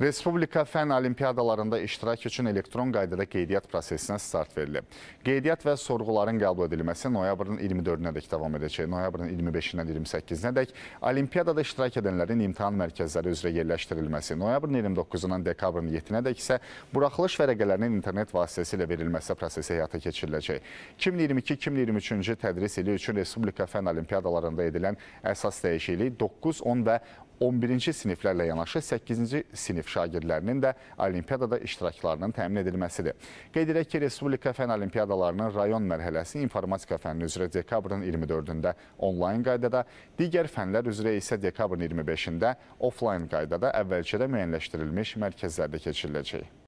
Respublika fən olimpiadalarında iştirak üçün elektron qaydada qeydiyyat prosesinə start verilib. Qeydiyyat və sorğuların qəbul edilməsi noyabrın 24-nə dək davam edəcək. Noyabrın 25-dən 28-nə dək olimpiadada iştirak edənlərin imtahan mərkəzləri üzrə yerləşdirilməsi, noyabrın 29-dan dekabrın 7-nə dək isə buraxılış vərəqələrinin internet vasitəsilə verilməsi prosesi həyata keçiriləcək. 2022-2023-cü tədris ili üçün Respublika fən olimpiadalarında edilən əsas dəyişiklik 9, 10 və 11-ci siniflərlə yanaşı 8-ci sinif şagirdlərinin də olimpiyadada iştiraklarının təmin edilməsidir. Qeyd edək ki, Respublika Fən Olimpiadalarının rayon mərhələsi informatika fənni üzrə dekabrın 24-də onlayn qaydada, digər fənlər üzrə isə dekabrın 25-də offlayn qaydada əvvəlcədə müəyyənləşdirilmiş mərkəzlərdə keçiriləcək.